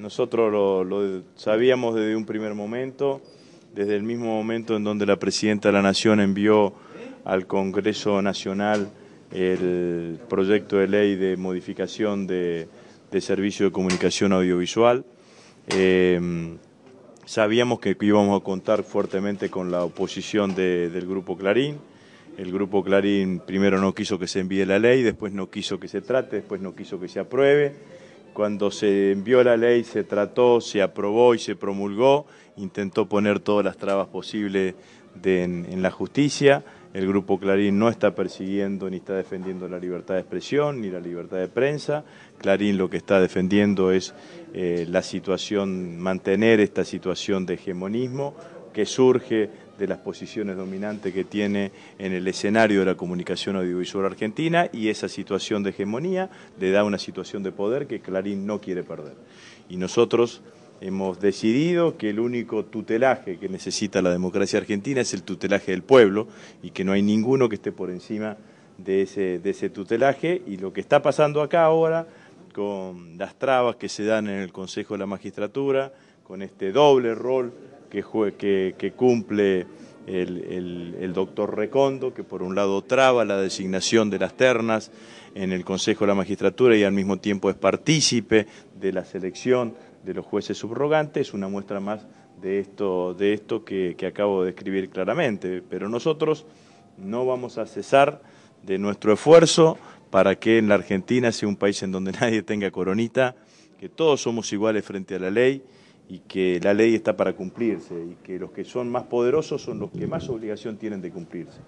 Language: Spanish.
Nosotros lo, sabíamos desde un primer momento, desde el mismo momento en donde la Presidenta de la Nación envió al Congreso Nacional el proyecto de ley de modificación de, servicio de comunicación audiovisual. Em, sabíamos que íbamos a contar fuertemente con la oposición del Grupo Clarín. El Grupo Clarín primero no quiso que se envíe la ley, después no quiso que se trate, después no quiso que se apruebe cuando se envió la ley, se trató, se aprobó y se promulgó, intentó poner todas las trabas posibles en, la justicia. El Grupo Clarín no está persiguiendo ni está defendiendo la libertad de expresión ni la libertad de prensa. Clarín lo que está defendiendo es eh, la situación, mantener esta situación de hegemonismo que surge de las posiciones dominantes que tiene en el escenario de la comunicación audiovisual argentina y esa situación de hegemonía le da una situación de poder que Clarín no quiere perder. Y nosotros hemos decidido que el único tutelaje que necesita la democracia argentina es el tutelaje del pueblo y que no hay ninguno que esté por encima de ese, de ese tutelaje y lo que está pasando acá ahora con las trabas que se dan en el Consejo de la Magistratura, con este doble rol que, cumple el, doctor Recondo, que por un lado traba la designación de las ternas en el Consejo de la Magistratura y al mismo tiempo es partícipe de la selección de los jueces subrogantes, una muestra más de esto, de esto que, que acabo de describir claramente. Pero nosotros no vamos a cesar de nuestro esfuerzo para que en la Argentina sea un país en donde nadie tenga coronita, que todos somos iguales frente a la ley y que la ley está para cumplirse y que los que son más poderosos son los que más obligación tienen de cumplirse.